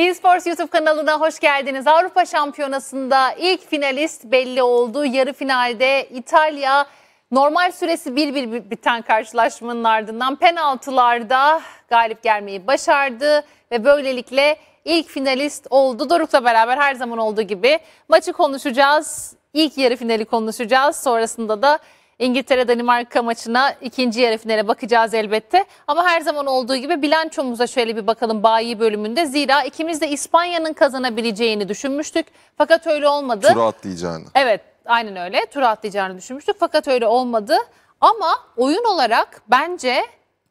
Bein Sports YouTube kanalına hoş geldiniz. Avrupa Şampiyonası'nda ilk finalist belli oldu. Yarı finalde İtalya normal süresi bir bir biten karşılaşmanın ardından penaltılarda galip gelmeyi başardı ve böylelikle ilk finalist oldu. Doruk'la beraber her zaman olduğu gibi maçı konuşacağız. İlk yarı finali konuşacağız. Sonrasında da İngiltere Danimarka maçına ikinci yarı finale bakacağız elbette. Ama her zaman olduğu gibi bilançomuza şöyle bir bakalım bayi bölümünde. Zira ikimiz de İspanya'nın kazanabileceğini düşünmüştük. Fakat öyle olmadı. Tura atlayacağını. Evet aynen öyle. Tura atlayacağını düşünmüştük fakat öyle olmadı. Ama oyun olarak bence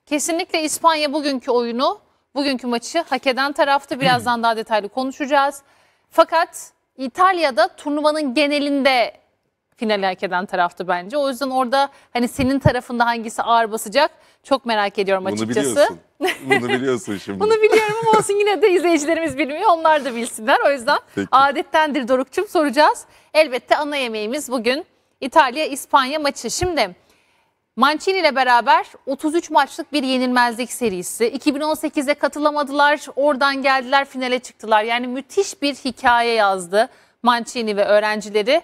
kesinlikle İspanya bugünkü oyunu, bugünkü maçı hak eden taraftı. Birazdan daha detaylı konuşacağız. Fakat İtalya'da turnuvanın genelinde finale hak eden taraftı bence. O yüzden orada hani senin tarafında hangisi ağır basacak çok merak ediyorum Bunu açıkçası. biliyorsun. Bunu biliyorsun şimdi. Bunu biliyorum ama olsun yine de izleyicilerimiz bilmiyor. Onlar da bilsinler. O yüzden Peki. adettendir Doruk'cum soracağız. Elbette ana yemeğimiz bugün İtalya-İspanya maçı. Şimdi Mancini ile beraber 33 maçlık bir yenilmezlik serisi. 2018'e katılamadılar. Oradan geldiler finale çıktılar. Yani müthiş bir hikaye yazdı Mancini ve öğrencileri.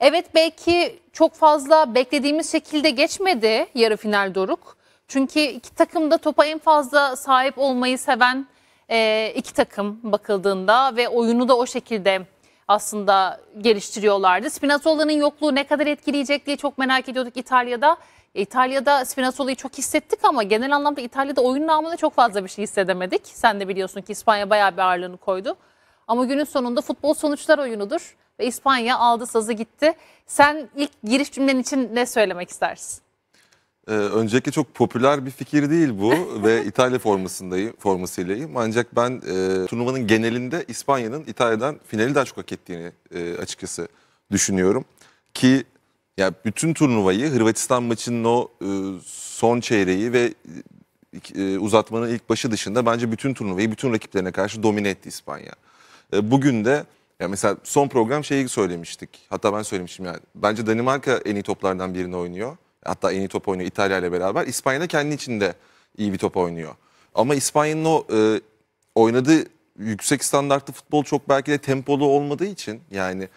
Evet belki çok fazla beklediğimiz şekilde geçmedi yarı final Doruk. Çünkü iki takım da topa en fazla sahip olmayı seven e, iki takım bakıldığında ve oyunu da o şekilde aslında geliştiriyorlardı. Spinazzola'nın yokluğu ne kadar etkileyecek diye çok merak ediyorduk İtalya'da. E, İtalya'da Spinazzola'yı çok hissettik ama genel anlamda İtalya'da oyun namına çok fazla bir şey hissedemedik. Sen de biliyorsun ki İspanya bayağı bir ağırlığını koydu. Ama günün sonunda futbol sonuçlar oyunudur ve İspanya aldı sazı gitti. Sen ilk giriş cümlenin için ne söylemek istersin? Ee, öncelikle çok popüler bir fikir değil bu ve İtalya formasındayım, formasıylayım. Ancak ben e, turnuvanın genelinde İspanya'nın İtalya'dan finali daha çok hak ettiğini e, açıkçası düşünüyorum. Ki ya bütün turnuvayı Hırvatistan maçının o e, son çeyreği ve e, e uzatmanın ilk başı dışında bence bütün turnuvayı bütün rakiplerine karşı domine etti İspanya. E, bugün de ya mesela son program şeyi söylemiştik. Hatta ben söylemiştim yani. Bence Danimarka en iyi toplardan birini oynuyor. Hatta en iyi top oynuyor İtalya ile beraber. İspanya da kendi içinde iyi bir top oynuyor. Ama İspanya'nın o e, oynadığı yüksek standartlı futbol çok belki de tempolu olmadığı için yani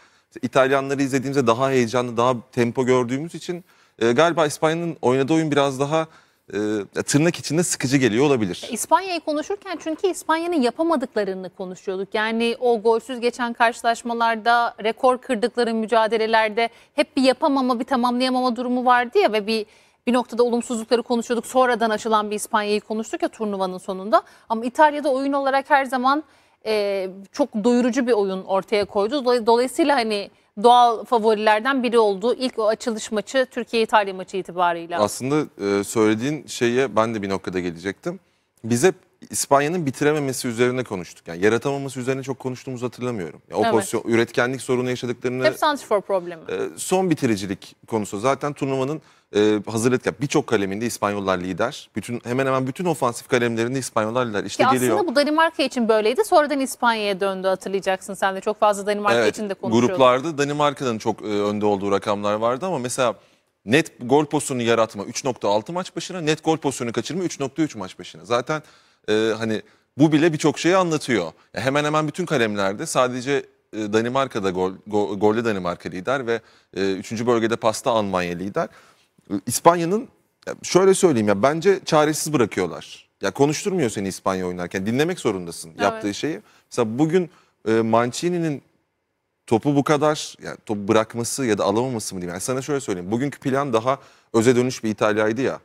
İtalyanları izlediğimizde daha heyecanlı, daha tempo gördüğümüz için e, galiba İspanya'nın oynadığı oyun biraz daha e, tırnak içinde sıkıcı geliyor olabilir. İspanya'yı konuşurken çünkü İspanya'nın yapamadıklarını konuşuyorduk. Yani o golsüz geçen karşılaşmalarda, rekor kırdıkları mücadelelerde hep bir yapamama, bir tamamlayamama durumu vardı ya ve bir bir noktada olumsuzlukları konuşuyorduk. Sonradan açılan bir İspanya'yı konuştuk ya turnuvanın sonunda. Ama İtalya'da oyun olarak her zaman e, çok doyurucu bir oyun ortaya koydu. Dolayısıyla hani doğal favorilerden biri oldu ilk o açılış maçı Türkiye-İtalya maçı itibarıyla. Aslında e, söylediğin şeye ben de bir noktada gelecektim. Biz hep İspanya'nın bitirememesi üzerine konuştuk. Yani yaratamaması üzerine çok konuştuğumuzu hatırlamıyorum. Yani o evet. pozisyon üretkenlik sorunu yaşadıklarını Hep santrfor problemi. E, son bitiricilik konusu zaten turnuvanın e, hazırlık yap. Birçok kaleminde İspanyollar lider. Bütün hemen hemen bütün ofansif kalemlerinde İspanyollar lider. İşte Ki geliyor. Aslında bu Danimarka için böyleydi. Sonradan İspanya'ya döndü hatırlayacaksın sen de. Çok fazla Danimarka evet, için de konuşuyorduk. Gruplarda Danimarka'nın çok e, önde olduğu rakamlar vardı ama mesela net gol pozisyonu yaratma 3.6 maç başına, net gol pozisyonu kaçırma 3.3 maç başına. Zaten e, hani bu bile birçok şeyi anlatıyor. Ya hemen hemen bütün kalemlerde sadece e, Danimarka'da gol, go, golle Danimarka lider ve 3. E, bölgede pasta Almanya lider. Ee, İspanya'nın şöyle söyleyeyim ya bence çaresiz bırakıyorlar. Ya konuşturmuyor seni İspanya oynarken. Dinlemek zorundasın evet. yaptığı şeyi. Mesela bugün e, Mancini'nin topu bu kadar yani topu bırakması ya da alamaması mı diyeyim. Yani sana şöyle söyleyeyim. Bugünkü plan daha öze dönüş bir İtalya'ydı ya.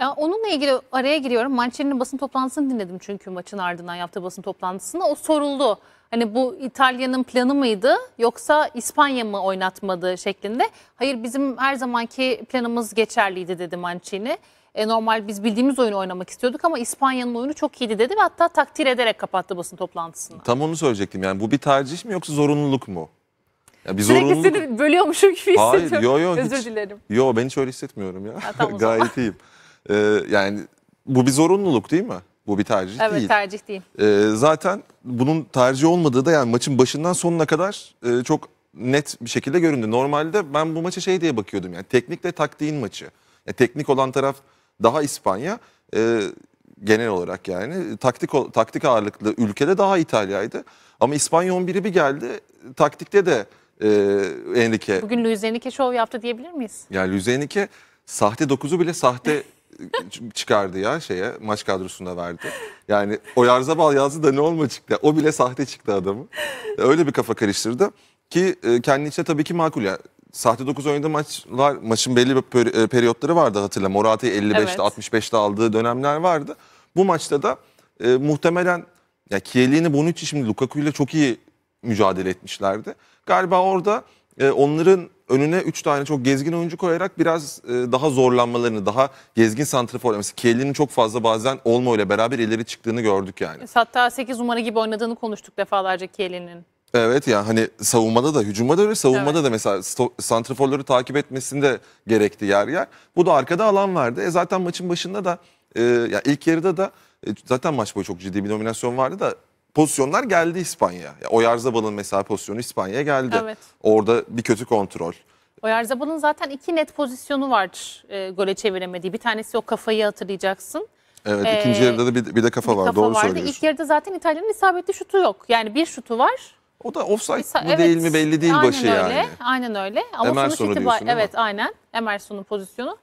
Ya onunla ilgili araya giriyorum. Mancini'nin basın toplantısını dinledim çünkü maçın ardından yaptığı basın toplantısında. O soruldu. Hani bu İtalya'nın planı mıydı yoksa İspanya mı oynatmadı şeklinde. Hayır bizim her zamanki planımız geçerliydi dedi Mancini. E, normal biz bildiğimiz oyunu oynamak istiyorduk ama İspanya'nın oyunu çok iyiydi dedi ve hatta takdir ederek kapattı basın toplantısını. Tam onu söyleyecektim yani bu bir tercih mi yoksa zorunluluk mu? Ya bir Sürekli zorunluluk... seni bölüyormuşum gibi hissediyorum. Hayır yo yo. Özür hiç, dilerim. Yo ben hiç öyle hissetmiyorum ya. ya tamam Gayet iyiyim. Ee, yani bu bir zorunluluk değil mi? Bu bir tercih evet, değil. Evet tercih değil. Ee, zaten bunun tercih olmadığı da yani maçın başından sonuna kadar e, çok net bir şekilde göründü. Normalde ben bu maça şey diye bakıyordum yani teknikle taktiğin maçı. Yani teknik olan taraf daha İspanya. E, genel olarak yani taktik taktik ağırlıklı ülkede daha İtalya'ydı. Ama İspanya 11'i bir geldi. Taktikte de e, Enrique. Bugün Luis Enrique şov yaptı diyebilir miyiz? Yani Luis Enrique sahte 9'u bile sahte çıkardı ya şeye maç kadrosuna verdi. Yani o Yarzabal yazdı da ne olma çıktı. O bile sahte çıktı adamı. Öyle bir kafa karıştırdı ki e, kendi içinde tabii ki makul ya. Sahte 9 oynadığı maçlar, maçın belli bir e, periyotları vardı hatırla. Morata'yı 55'te, evet. 65'te aldığı dönemler vardı. Bu maçta da e, muhtemelen ya Kielini, Bonucci şimdi Lukaku ile çok iyi mücadele etmişlerdi. Galiba orada e, onların önüne 3 tane çok gezgin oyuncu koyarak biraz e, daha zorlanmalarını, daha gezgin santrafor mesela Kelly'nin çok fazla bazen Olmo ile beraber ileri çıktığını gördük yani. Hatta 8 numara gibi oynadığını konuştuk defalarca Kelly'nin. Evet yani hani savunmada da hücumda da öyle savunmada evet. da mesela santraforları takip etmesinde gerekti yer yer. Bu da arkada alan verdi. E zaten maçın başında da e, ya ilk yarıda da e, zaten maç boyu çok ciddi bir dominasyon vardı da pozisyonlar geldi İspanya. Oyarzabal'ın mesela pozisyonu İspanya'ya geldi. Evet. Orada bir kötü kontrol. Oyarzabal'ın zaten iki net pozisyonu var e, gole çeviremediği. Bir tanesi o kafayı hatırlayacaksın. Evet ee, ikinci yarıda da bir, bir de kafa bir var kafa doğru vardı. söylüyorsun. İlk yarıda zaten İtalya'nın isabetli şutu yok. Yani bir şutu var. O da offside İsa- mı evet, değil mi belli değil aynen başı öyle, yani. Aynen öyle. Ama Emerson'u sonuç itibari- Evet aynen Emerson'un pozisyonu.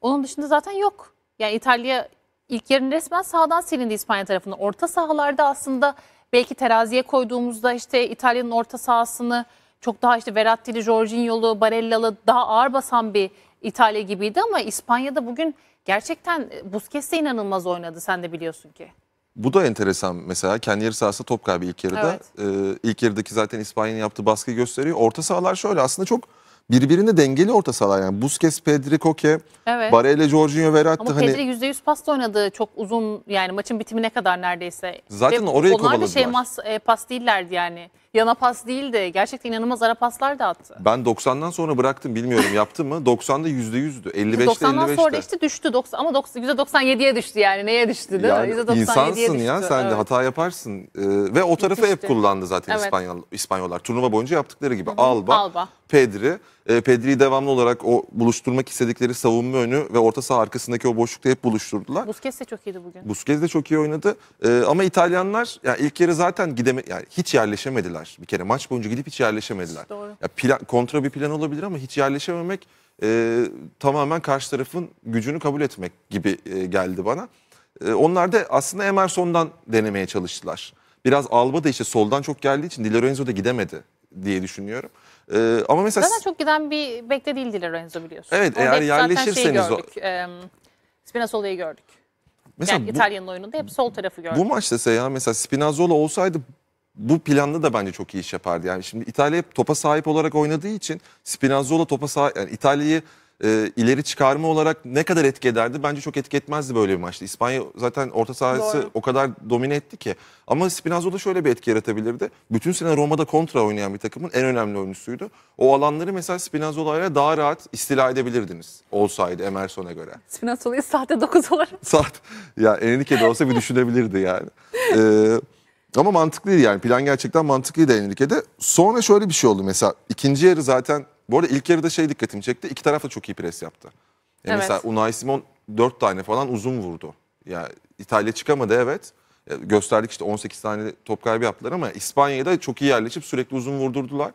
Onun dışında zaten yok. Yani İtalya ilk yarın resmen sağdan silindi İspanya tarafından. Orta sahalarda aslında belki teraziye koyduğumuzda işte İtalya'nın orta sahasını çok daha işte Verratti'li, Jorginho'lu, Barella'lı daha ağır basan bir İtalya gibiydi ama İspanya'da bugün gerçekten e, Busquets inanılmaz oynadı sen de biliyorsun ki. Bu da enteresan mesela kendi yarı sahası top kaybı ilk yarıda. Evet. Ee, ilk yarıdaki zaten İspanya'nın yaptığı baskı gösteriyor. Orta sahalar şöyle aslında çok birbirini dengeli orta sahalar. Yani Busquets, Pedri, Koke, evet. Barella, Jorginho, Verratti. Ama hani... Pedri %100 pas oynadı çok uzun yani maçın bitimine kadar neredeyse. Zaten Ve oraya kovaladılar. Onlar bir şey mas, e, pas değillerdi yani. Yana pas değildi. Gerçekten inanılmaz ara paslar da attı. Ben 90'dan sonra bıraktım bilmiyorum yaptı mı? 90'da %100'dü. 55'te 90'dan sonra işte düştü. 90, ama 90, %97'ye düştü yani. Neye düştü değil yani, mi? %97'ye insansın düştü. ya sen evet. de hata yaparsın. Ee, ve o tarafı hep kullandı zaten evet. İspanyol, İspanyollar. Turnuva boyunca yaptıkları gibi. Hı hı. Alba, Alba, Pedri e, Pedri'yi devamlı olarak o buluşturmak istedikleri savunma önü ve orta saha arkasındaki o boşlukta hep buluşturdular. Busquets de çok iyiydi bugün. Busquets de çok iyi oynadı. E, ama İtalyanlar yani ilk yarı zaten gideme yani hiç yerleşemediler. Bir kere maç boyunca gidip hiç yerleşemediler. Doğru. Ya plan, kontra bir plan olabilir ama hiç yerleşememek e, tamamen karşı tarafın gücünü kabul etmek gibi e, geldi bana. E, onlar da aslında Emerson'dan denemeye çalıştılar. Biraz Alba da işte soldan çok geldiği için Di Lorenzo da gidemedi diye düşünüyorum. Ee, ama mesela Zaten çok giden bir bekle değildir Lorenzo biliyorsun. Evet Orada eğer yerleşirseniz o. gördük. E, Spinazzola'yı gördük. Mesela yani bu, İtalyan'ın oyununda hep sol tarafı gördük. Bu maçta Seyhan mesela Spinazzola olsaydı bu planlı da bence çok iyi iş yapardı. Yani şimdi İtalya topa sahip olarak oynadığı için Spinazzola topa sahip yani İtalya'yı e, ileri çıkarma olarak ne kadar etki ederdi? Bence çok etki etmezdi böyle bir maçta. İspanya zaten orta sahası Doğru. o kadar domine etti ki. Ama Spinazzola şöyle bir etki yaratabilirdi. Bütün sene Roma'da kontra oynayan bir takımın en önemli oyuncusuydu. O alanları mesela Spinazzola ile daha rahat istila edebilirdiniz. Olsaydı Emerson'a göre. Spinazzola'yı saatte 9 olarak. Saat. Ya Enrique'de olsa bir düşünebilirdi yani. Ee, ama mantıklıydı yani. Plan gerçekten mantıklıydı Enrique'de. Sonra şöyle bir şey oldu mesela. ikinci yarı zaten bu arada ilk yarıda şey dikkatimi çekti. İki taraf da çok iyi pres yaptı. Yani evet. Mesela Unai Simon dört tane falan uzun vurdu. Ya yani İtalya çıkamadı evet. Gösterdik işte 18 tane top kaybı yaptılar ama İspanya'ya da çok iyi yerleşip sürekli uzun vurdurdular.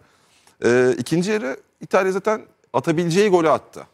Ee, ikinci yarı İtalya zaten atabileceği golü attı.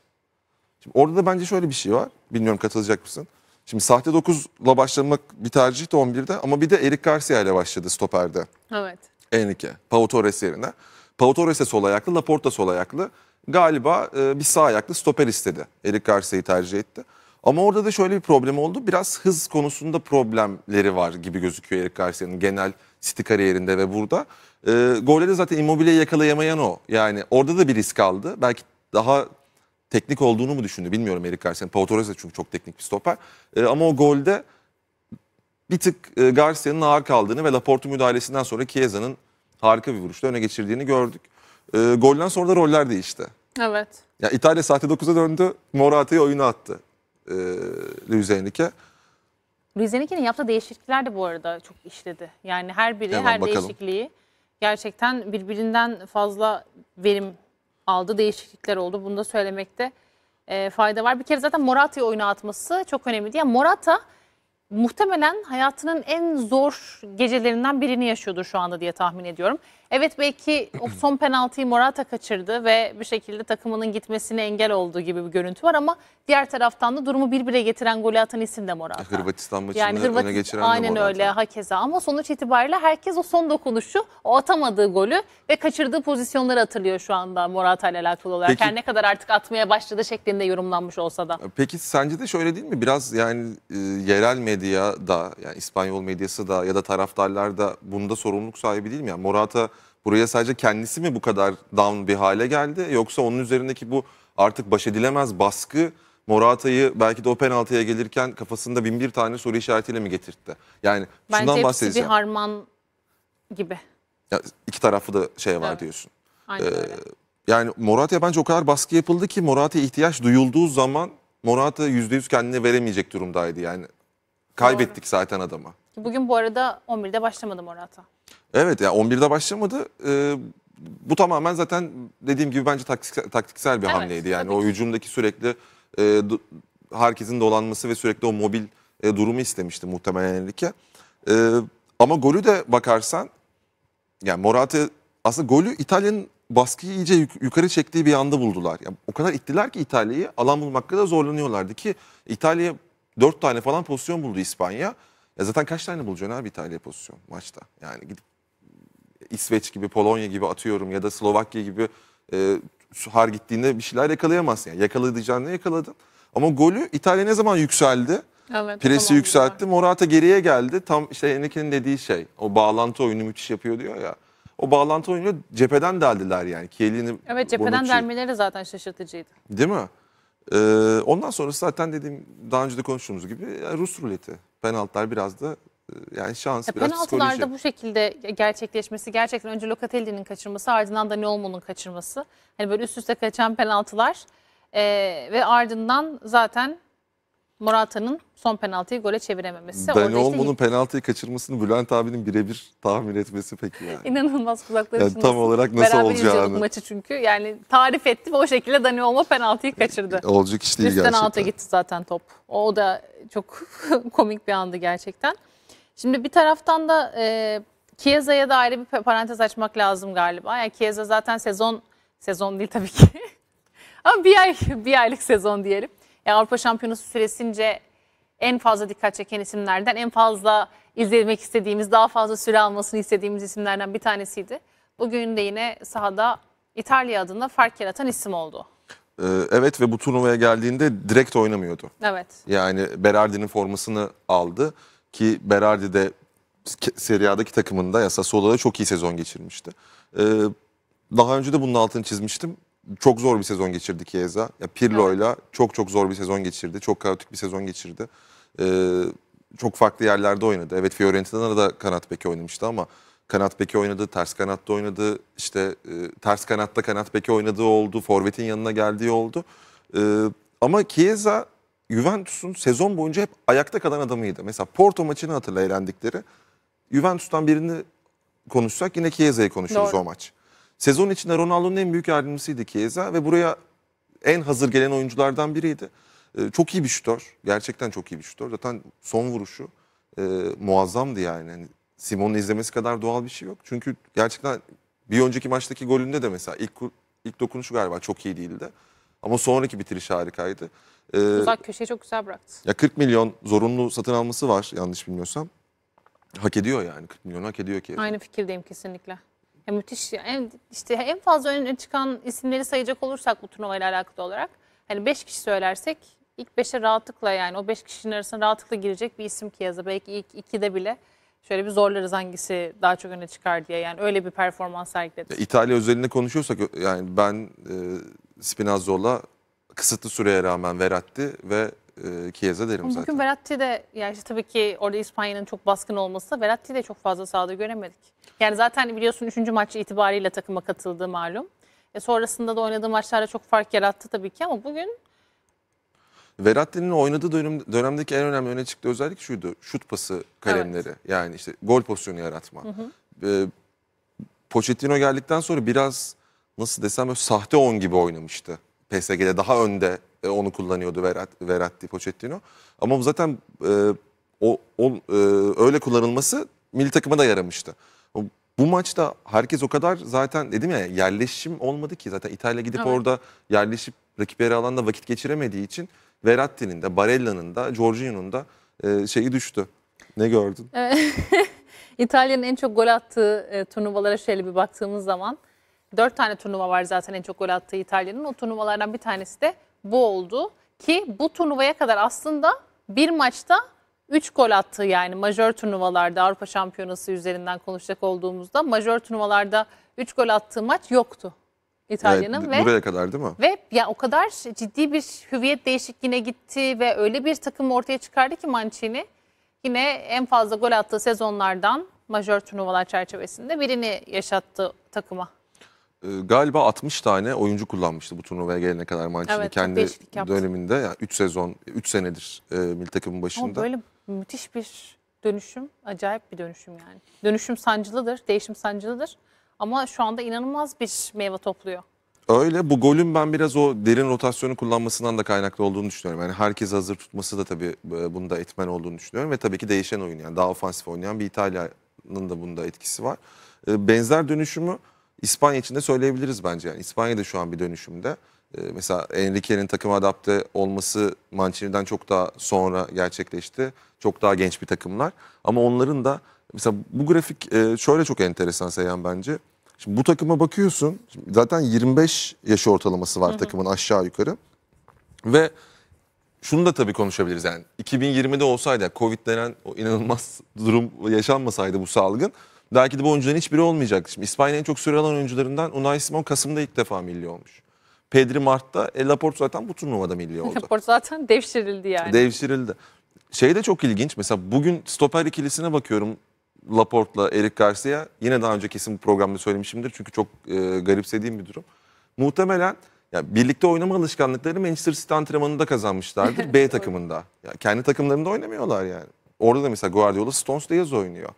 Şimdi orada da bence şöyle bir şey var. Bilmiyorum katılacak mısın? Şimdi sahte 9'la başlamak bir tercihti 11'de ama bir de Erik Garcia ile başladı stoperde. Evet. Enrique, Pau Torres yerine. Pau Torres sol ayaklı, Laporta sol ayaklı. Galiba e, bir sağ ayaklı stoper istedi. Erik Garcia'yı tercih etti. Ama orada da şöyle bir problem oldu. Biraz hız konusunda problemleri var gibi gözüküyor Erik Garcia'nın genel City kariyerinde ve burada. E, golde de zaten Immobile'yi yakalayamayan o. Yani orada da bir risk aldı. Belki daha teknik olduğunu mu düşündü bilmiyorum Erik Garcia'nın. Pau Torres de çünkü çok teknik bir stoper. E, ama o golde bir tık e, Garcia'nın ağır kaldığını ve Laporte müdahalesinden sonra Chiesa'nın harika bir vuruşla öne geçirdiğini gördük. E, golden sonra da roller değişti. Evet. Ya İtalya sahte 9'a döndü. Morata'yı oyuna attı. E, Luis Enrique. Luis Enrique'nin yaptığı değişiklikler de bu arada çok işledi. Yani her biri, Hemen her bakalım. değişikliği gerçekten birbirinden fazla verim aldı. Değişiklikler oldu. Bunu da söylemekte e, fayda var. Bir kere zaten Morata'yı oyuna atması çok önemli. Yani Morata muhtemelen hayatının en zor gecelerinden birini yaşıyordur şu anda diye tahmin ediyorum. Evet belki o son penaltıyı Morata kaçırdı ve bir şekilde takımının gitmesine engel olduğu gibi bir görüntü var ama diğer taraftan da durumu bir bire getiren golü atan isim de Morata. Hırvatistan maçını yani Hırvatis, öne geçiren aynen de Morata. öyle hakeza ama sonuç itibariyle herkes o son dokunuşu, o atamadığı golü ve kaçırdığı pozisyonları hatırlıyor şu anda Morata ile alakalı olarak. Peki, Her ne kadar artık atmaya başladı şeklinde yorumlanmış olsa da. Peki sence de şöyle değil mi? Biraz yani e, yerel medya da yani İspanyol medyası da ya da taraftarlar da bunda sorumluluk sahibi değil mi? Yani Morata Buraya sadece kendisi mi bu kadar down bir hale geldi yoksa onun üzerindeki bu artık baş edilemez baskı Morata'yı belki de o penaltıya gelirken kafasında bin bir tane soru işaretiyle mi getirtti? Yani Bence şundan bahsedeceğim. Bence bir harman gibi. Ya, iki tarafı da şey var evet. diyorsun. Aynen ee, öyle. Yani Morata'ya bence o kadar baskı yapıldı ki Morata'ya ihtiyaç duyulduğu zaman Morata %100 kendine veremeyecek durumdaydı yani. Kaybettik Doğru. zaten adama. Bugün bu arada 11'de başlamadı Morata. Evet ya yani 11'de başlamadı. Ee, bu tamamen zaten dediğim gibi bence taktiksel, taktiksel bir evet, hamleydi. Yani o hücumdaki sürekli e, herkesin dolanması ve sürekli o mobil e, durumu istemişti muhtemelen Enrique. E, ama golü de bakarsan yani Morata aslında golü İtalya'nın baskıyı iyice yuk yukarı çektiği bir anda buldular. Yani o kadar ittiler ki İtalya'yı alan bulmakta da zorlanıyorlardı ki İtalya 4 tane falan pozisyon buldu İspanya. Ya zaten kaç tane bulacaksın abi İtalya pozisyon maçta? Yani gidip İsveç gibi, Polonya gibi atıyorum ya da Slovakya gibi e, har gittiğinde bir şeyler yakalayamazsın. Yani yakalayacağını yakaladın. Ama golü İtalya ne zaman yükseldi? Evet, Presi tamam, yükseltti. Morata geriye geldi. Tam işte Eneke'nin dediği şey. O bağlantı oyunu müthiş yapıyor diyor ya. O bağlantı oyunu cepheden deldiler yani. Kielini, evet cepheden Bonucci. delmeleri zaten şaşırtıcıydı. Değil mi? Ee, ondan sonrası zaten dediğim daha önce de konuştuğumuz gibi e, Rus ruleti. Penaltılar biraz da ee, yani şans ya biraz penaltılarda bu şekilde gerçekleşmesi gerçekten önce Locatelli'nin kaçırması ardından da Neolmo'nun kaçırması. Hani böyle üst üste kaçan penaltılar e, ve ardından zaten Morata'nın son penaltıyı gole çevirememesi. Dani Olmo'nun işte... penaltıyı kaçırmasını Bülent abinin birebir tahmin etmesi peki yani. İnanılmaz kulakları yani Tam olarak nasıl Beraber olacağını. maçı çünkü. Yani tarif etti ve o şekilde Dani Olmo penaltıyı kaçırdı. E, olacak iş değil Üstten gerçekten. Üstten alta gitti zaten top. O da çok komik bir andı gerçekten. Şimdi bir taraftan da e, Chiesa'ya da ayrı bir parantez açmak lazım galiba. Yani Chiesa zaten sezon, sezon değil tabii ki. Ama bir, ay, bir aylık sezon diyelim. Yani Avrupa Şampiyonası süresince en fazla dikkat çeken isimlerden, en fazla izlemek istediğimiz, daha fazla süre almasını istediğimiz isimlerden bir tanesiydi. Bugün de yine sahada İtalya adına fark yaratan isim oldu. Ee, evet ve bu turnuvaya geldiğinde direkt oynamıyordu. Evet. Yani Berardi'nin formasını aldı ki Berardi de Serie A'daki takımında ya da çok iyi sezon geçirmişti. Ee, daha önce de bunun altını çizmiştim. Çok zor bir sezon geçirdi Chiesa. Ya Pirlo'yla evet. çok çok zor bir sezon geçirdi. Çok kaotik bir sezon geçirdi. Ee, çok farklı yerlerde oynadı. Evet Fiorentina'da da kanat beki oynamıştı ama kanat beki oynadı, ters kanatta oynadı. İşte e, ters kanatta kanat beki oynadığı oldu, forvetin yanına geldiği oldu. E, ama Chiesa Juventus'un sezon boyunca hep ayakta kalan adamıydı. Mesela Porto maçını hatırla elendikleri. Juventus'tan birini konuşsak yine Chiesa'yı konuşuruz Doğru. o maç. Sezon içinde Ronaldo'nun en büyük yardımcısıydı Chiesa ve buraya en hazır gelen oyunculardan biriydi. Ee, çok iyi bir şutör, Gerçekten çok iyi bir şutör. Zaten son vuruşu e, muazzamdı yani. yani Simon'un izlemesi kadar doğal bir şey yok. Çünkü gerçekten bir önceki maçtaki golünde de mesela ilk ilk dokunuşu galiba çok iyi değildi. Ama sonraki bitiriş harikaydı. Ee, Uzak köşeyi çok güzel bıraktı. Ya 40 milyon zorunlu satın alması var yanlış bilmiyorsam. Hak ediyor yani 40 milyon hak ediyor ki. Aynı fikirdeyim kesinlikle. Ya müthiş. En, işte en fazla önüne çıkan isimleri sayacak olursak bu turnuvayla alakalı olarak. Hani 5 kişi söylersek ilk 5'e rahatlıkla yani o 5 kişinin arasına rahatlıkla girecek bir isim Kiyaza. Belki ilk 2'de bile şöyle bir zorlarız hangisi daha çok öne çıkar diye. Yani öyle bir performans sergiledi. İtalya özelinde konuşuyorsak yani ben e, Spinazzola kısıtlı süreye rağmen veratti ve e, Chiesa derim Bugün zaten. Bugün Verratti de yani işte tabii ki orada İspanya'nın çok baskın olması veratti de çok fazla sahada göremedik. Yani zaten biliyorsun 3. maç itibariyle takıma katıldı malum. E sonrasında da oynadığı maçlarda çok fark yarattı tabii ki ama bugün Veratti'nin oynadığı dönem, dönemdeki en önemli öne çıktı özellik şuydu. Şut pası kalemleri. Evet. Yani işte gol pozisyonu yaratma. Hı hı. E, Pochettino geldikten sonra biraz nasıl desem böyle sahte 10 gibi oynamıştı. PSG'de daha önde e, onu kullanıyordu Verat, Veratti Pochettino. Ama zaten e, o, o e, öyle kullanılması milli takıma da yaramıştı. bu maçta herkes o kadar zaten dedim ya yerleşim olmadı ki zaten İtalya gidip evet. orada yerleşip rakipleri alanda vakit geçiremediği için Veratti'nin de Barella'nın da Giorgino'nun da e, şeyi düştü. Ne gördün? İtalya'nın en çok gol attığı e, turnuvalara şöyle bir baktığımız zaman Dört tane turnuva var zaten en çok gol attığı İtalya'nın. O turnuvalardan bir tanesi de bu oldu. Ki bu turnuvaya kadar aslında bir maçta 3 gol attı yani majör turnuvalarda Avrupa Şampiyonası üzerinden konuşacak olduğumuzda majör turnuvalarda 3 gol attığı maç yoktu. İtalya'nın evet, ve buraya kadar değil mi? Ve ya o kadar ciddi bir hüviyet değişikliğine gitti ve öyle bir takım ortaya çıkardı ki Mancini yine en fazla gol attığı sezonlardan majör turnuvalar çerçevesinde birini yaşattı takıma. Ee, galiba 60 tane oyuncu kullanmıştı bu turnuvaya gelene kadar Mancini evet, kendi döneminde. Yani 3 sezon, 3 senedir e, milli takımın başında. Ama böyle müthiş bir dönüşüm, acayip bir dönüşüm yani. Dönüşüm sancılıdır, değişim sancılıdır ama şu anda inanılmaz bir meyve topluyor. Öyle. Bu golün ben biraz o derin rotasyonu kullanmasından da kaynaklı olduğunu düşünüyorum. Yani herkes hazır tutması da tabii e, bunda etmen olduğunu düşünüyorum. Ve tabii ki değişen oyun yani daha ofansif oynayan bir İtalya'nın da bunda etkisi var. E, benzer dönüşümü İspanya için de söyleyebiliriz bence. Yani İspanya da şu an bir dönüşümde. Ee, mesela Enrique'nin takıma adapte olması Mancini'den çok daha sonra gerçekleşti. Çok daha genç bir takımlar. Ama onların da mesela bu grafik e, şöyle çok enteresan Seyhan bence. Şimdi bu takıma bakıyorsun. Zaten 25 yaş ortalaması var hı hı. takımın aşağı yukarı. Ve şunu da tabii konuşabiliriz yani. 2020'de olsaydı Covid denen o inanılmaz durum yaşanmasaydı bu salgın Belki de bu oyuncuların hiçbiri olmayacak Şimdi İspanya'nın en çok süre alan oyuncularından Unai Simon Kasım'da ilk defa milli olmuş. Pedri Mart'ta, e, Laporte zaten bu turnuvada milli oldu. Laporte zaten devşirildi yani. Devşirildi. Şey de çok ilginç. Mesela bugün stoper ikilisine bakıyorum. Laporte'la Eric Garcia. Yine daha önce kesin bu programda söylemişimdir. Çünkü çok e, garipsediğim bir durum. Muhtemelen ya birlikte oynama alışkanlıkları Manchester City antrenmanında kazanmışlardır B takımında. Ya kendi takımlarında oynamıyorlar yani. Orada da mesela Guardiola Stones'da yaz oynuyor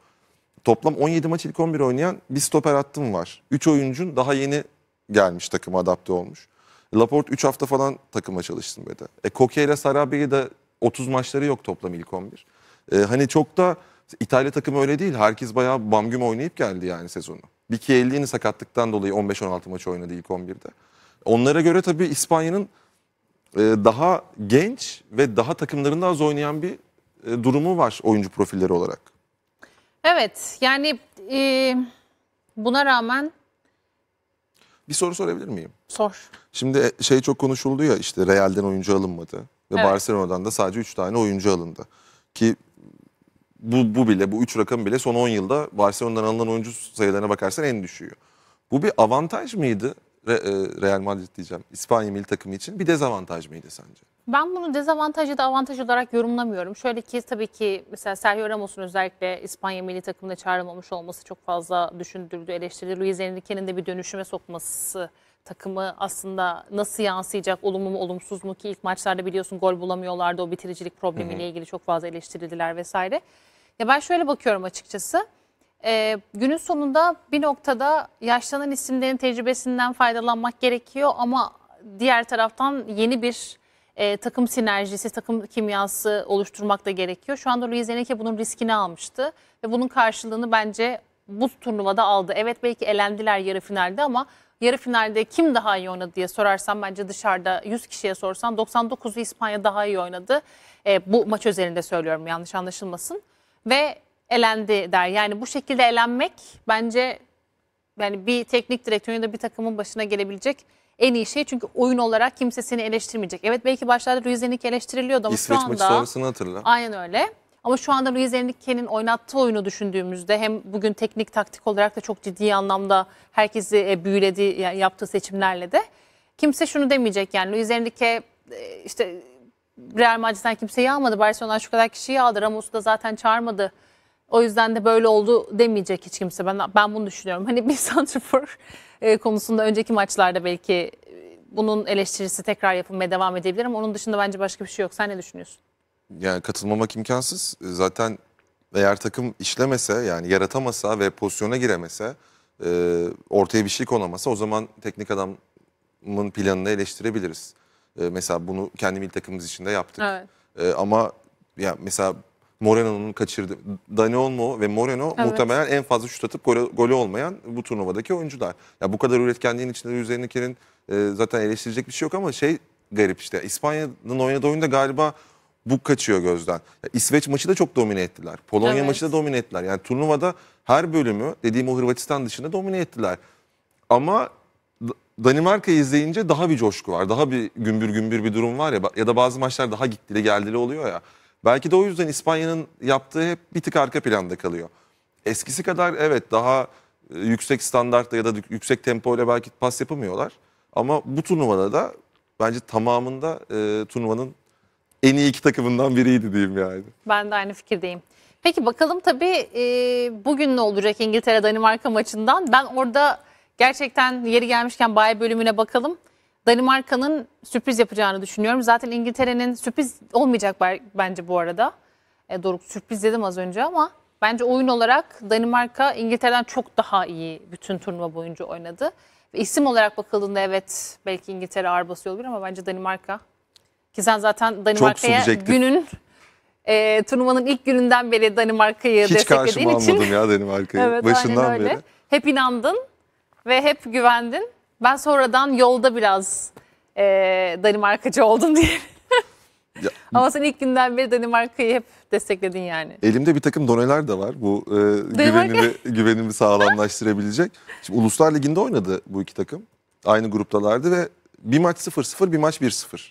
toplam 17 maç ilk 11 oynayan bir stoper hattım var. 3 oyuncun daha yeni gelmiş takıma adapte olmuş. Laporte 3 hafta falan takıma çalıştım dedi. E Koke ile Sarabi'yi de 30 maçları yok toplam ilk 11. E, hani çok da İtalya takımı öyle değil. Herkes bayağı bam güm oynayıp geldi yani sezonu. Biki 50'ini sakatlıktan dolayı 15-16 maç oynadı ilk 11'de. Onlara göre tabii İspanya'nın e, daha genç ve daha takımlarında az oynayan bir e, durumu var oyuncu profilleri olarak. Evet yani e, buna rağmen... Bir soru sorabilir miyim? Sor. Şimdi e, şey çok konuşuldu ya işte Real'den oyuncu alınmadı. Ve evet. Barcelona'dan da sadece 3 tane oyuncu alındı. Ki bu, bu bile bu 3 rakam bile son 10 yılda Barcelona'dan alınan oyuncu sayılarına bakarsan en düşüyor. Bu bir avantaj mıydı? E, Real Madrid diyeceğim. İspanya milli takımı için bir dezavantaj mıydı sence? Ben bunu dezavantaj ya da avantaj olarak yorumlamıyorum. Şöyle ki tabii ki mesela Sergio Ramos'un özellikle İspanya milli takımına çağrılmamış olması çok fazla düşündürdü, eleştirildi. Luis Enrique'nin de bir dönüşüme sokması takımı aslında nasıl yansıyacak, olumlu mu olumsuz mu ki ilk maçlarda biliyorsun gol bulamıyorlardı. O bitiricilik problemiyle ilgili çok fazla eleştirildiler vesaire. Ya ben şöyle bakıyorum açıkçası e, günün sonunda bir noktada yaşlanan isimlerin tecrübesinden faydalanmak gerekiyor ama diğer taraftan yeni bir e, takım sinerjisi, takım kimyası oluşturmak da gerekiyor. Şu anda Luis Enrique bunun riskini almıştı ve bunun karşılığını bence bu turnuvada aldı. Evet belki elendiler yarı finalde ama yarı finalde kim daha iyi oynadı diye sorarsam bence dışarıda 100 kişiye sorsan 99'u İspanya daha iyi oynadı. E, bu maç özelinde söylüyorum yanlış anlaşılmasın. Ve elendi der. Yani bu şekilde elenmek bence yani bir teknik direktörün ya da bir takımın başına gelebilecek en iyi şey. Çünkü oyun olarak kimse seni eleştirmeyecek. Evet belki başlarda Ruiz Enrique eleştiriliyordu ama İsveç şu maçı anda... sonrasını hatırla. Aynen öyle. Ama şu anda Luis Enrique'nin oynattığı oyunu düşündüğümüzde hem bugün teknik taktik olarak da çok ciddi anlamda herkesi e, büyüledi yaptığı seçimlerle de kimse şunu demeyecek yani Luis Enrique e, işte Real Madrid'den kimseyi almadı. Barcelona'dan şu kadar kişiyi aldı. Ramos'u da zaten çağırmadı o yüzden de böyle oldu demeyecek hiç kimse. Ben ben bunu düşünüyorum. Hani bir santrfor e, konusunda önceki maçlarda belki e, bunun eleştirisi tekrar yapılmaya devam edebilir ama onun dışında bence başka bir şey yok. Sen ne düşünüyorsun? Yani katılmamak imkansız. E, zaten eğer takım işlemese yani yaratamasa ve pozisyona giremese e, ortaya bir şey konamasa o zaman teknik adamın planını eleştirebiliriz. E, mesela bunu kendi milli takımımız için de yaptık. Evet. E, ama ya mesela Moreno'nun kaçırdı. Danonmo ve Moreno evet. muhtemelen en fazla şut atıp golü, golü olmayan bu turnuvadaki oyuncular. Ya bu kadar üretkenliğin içinde üzerindekilerin e, zaten eleştirecek bir şey yok ama şey garip işte. İspanya'nın oynadığı oyunda galiba bu kaçıyor gözden. Ya İsveç maçı da çok domine ettiler. Polonya evet. maçı da domine ettiler. Yani turnuvada her bölümü dediğim o Hırvatistan dışında domine ettiler. Ama Danimarka'yı izleyince daha bir coşku var. Daha bir gümbür gümbür bir durum var ya ya da bazı maçlar daha gittili geldili oluyor ya. Belki de o yüzden İspanya'nın yaptığı hep bir tık arka planda kalıyor. Eskisi kadar evet daha e, yüksek standartta ya da yüksek tempo ile belki pas yapamıyorlar. Ama bu turnuvada da bence tamamında e, turnuvanın en iyi iki takımından biriydi diyeyim yani. Ben de aynı fikirdeyim. Peki bakalım tabii e, bugün ne olacak İngiltere-Danimarka maçından? Ben orada gerçekten yeri gelmişken bay bölümüne bakalım. Danimarka'nın sürpriz yapacağını düşünüyorum. Zaten İngiltere'nin sürpriz olmayacak bence bu arada. E, Doruk sürpriz dedim az önce ama bence oyun olarak Danimarka İngiltere'den çok daha iyi bütün turnuva boyunca oynadı. Ve isim olarak bakıldığında evet belki İngiltere ağır basıyor olabilir ama bence Danimarka. Ki sen zaten Danimarka'ya günün e, turnuvanın ilk gününden beri Danimarka'yı Hiç desteklediğin için. Hiç karşıma almadım ya Danimarka'yı evet, başından beri. Hep inandın ve hep güvendin. Ben sonradan yolda biraz e, Danimarkacı oldum diye. Ya, Ama sen ilk günden beri Danimarka'yı hep destekledin yani. Elimde bir takım doneler de var bu e, güvenimi, güvenimi sağlamlaştırabilecek. Şimdi Uluslar Ligi'nde oynadı bu iki takım. Aynı gruptalardı ve bir maç 0-0 bir maç 1-0.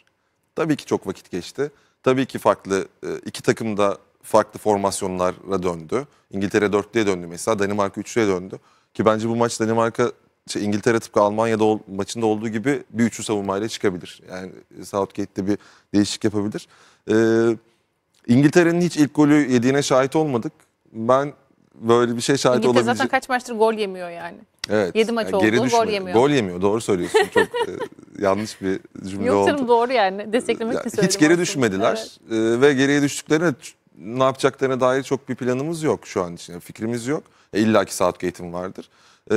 Tabii ki çok vakit geçti. Tabii ki farklı e, iki takım da farklı formasyonlara döndü. İngiltere 4'lüye döndü mesela Danimarka 3'lüye döndü. Ki bence bu maç Danimarka şey, İngiltere tıpkı Almanya'da ol, maçında olduğu gibi bir üçlü savunmayla çıkabilir. Yani Southgate'de bir değişik yapabilir. Ee, İngiltere'nin hiç ilk golü yediğine şahit olmadık. Ben böyle bir şey şahit İngiltere olabileceğim. zaten kaç maçtır gol yemiyor yani. Evet. Yedi maç yani oldu gol düşmedi. yemiyor. Gol yemiyor doğru söylüyorsun. Çok e, yanlış bir cümle Yok, oldu. Yok doğru yani desteklemek yani, Hiç geri aslında. düşmediler evet. e, ve geriye düştüklerine ne yapacaklarına dair çok bir planımız yok şu an için. fikrimiz yok. E, İlla ki Southgate'in vardır. E,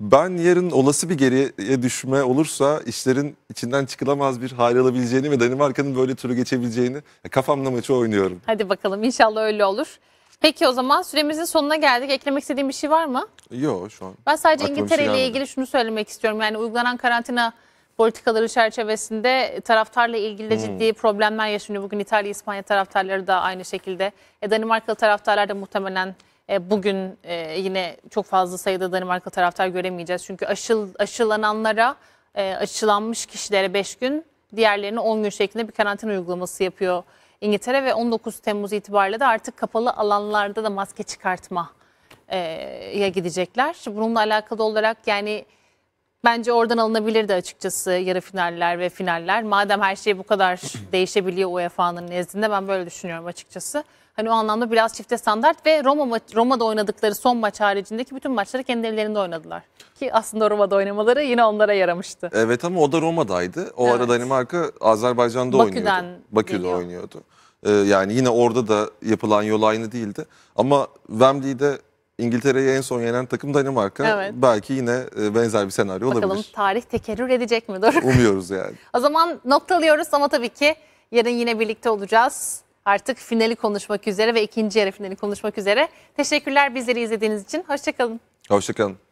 ben yarın olası bir geriye düşme olursa işlerin içinden çıkılamaz bir hale alabileceğini ve Danimarka'nın böyle turu geçebileceğini kafamda maçı oynuyorum. Hadi bakalım inşallah öyle olur. Peki o zaman süremizin sonuna geldik. Eklemek istediğim bir şey var mı? Yok şu an. Ben sadece Aklıma şey İngiltere şey ile ilgili şunu söylemek istiyorum. Yani uygulanan karantina politikaları çerçevesinde taraftarla ilgili hmm. ciddi problemler yaşanıyor. Bugün İtalya, İspanya taraftarları da aynı şekilde. E, Danimarkalı taraftarlar da muhtemelen e, bugün e, yine çok fazla sayıda Danimarka taraftar göremeyeceğiz. Çünkü aşıl, aşılananlara, e, aşılanmış kişilere 5 gün, diğerlerine 10 gün şeklinde bir karantina uygulaması yapıyor İngiltere. Ve 19 Temmuz itibariyle de artık kapalı alanlarda da maske çıkartmaya gidecekler. Bununla alakalı olarak yani Bence oradan alınabilirdi açıkçası yarı finaller ve finaller. Madem her şey bu kadar değişebiliyor UEFA'nın nezdinde ben böyle düşünüyorum açıkçası. Hani o anlamda biraz çifte standart ve Roma Roma'da oynadıkları son maç haricindeki bütün maçları kendi evlerinde oynadılar. Ki aslında Roma'da oynamaları yine onlara yaramıştı. Evet ama o da Roma'daydı. O evet. arada Danimarka Azerbaycan'da Bakü'den oynuyordu. Bakü'de geliyor. oynuyordu. Ee, yani yine orada da yapılan yol aynı değildi. Ama Wembley'de İngiltere'yi en son yenen takım Danimarka. Evet. Belki yine e, benzer bir senaryo Bakalım, olabilir. Bakalım tarih tekerrür edecek mi Doruk? Umuyoruz yani. o zaman noktalıyoruz ama tabii ki yarın yine birlikte olacağız. Artık finali konuşmak üzere ve ikinci yarı finali konuşmak üzere. Teşekkürler bizleri izlediğiniz için. Hoşçakalın. Hoşçakalın.